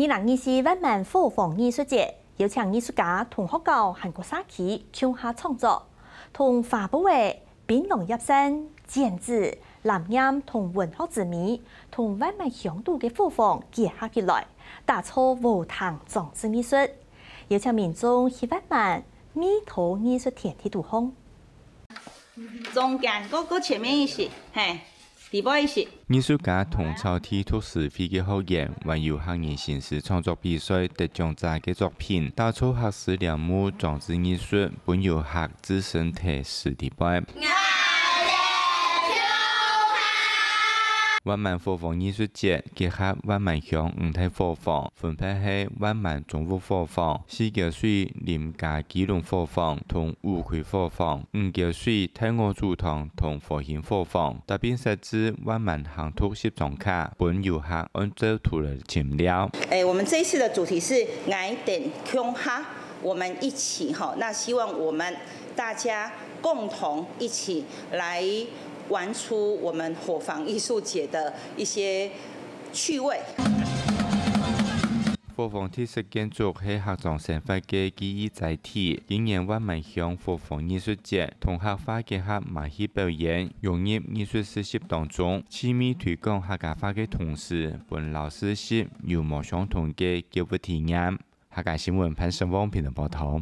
二零二四万门科坊艺术节邀请艺术家、同学教、韩国沙企、乡下创作，同画布会、槟榔叶生、剪纸、蓝烟同文学字谜同万门乡土嘅科坊结合起来，打造无糖种子艺术，邀请民众去万门蜜桃艺术天地度红。中间，我我前面一些，嘿。艺术家同草天突是非嘅合影，还有学人形式创作比赛得奖者嘅作品，多初学实人幕装置艺术，本有学子身色的。体。万民消房艺术节结合万民乡五台消房，分配系万民综合消房、四桥水林加基隆消房同乌龟消房、五桥水泰安竹塘同复兴消房，特别设置万民行图摄像卡，本游客按照图来填料。诶，我们这一次的主题是爱、等、穷、哈，我们一起哈，那希望我们大家共同一起来。玩出我们火房艺术节的一些趣味。火房特色建筑系学生神活嘅记忆载体。今年我们向火房艺术节同客家结合马戏表演，融入艺术实习当中，全面推广客家话的同时，本老师是有无相同嘅教育体验。客家新闻潘胜网频道报道。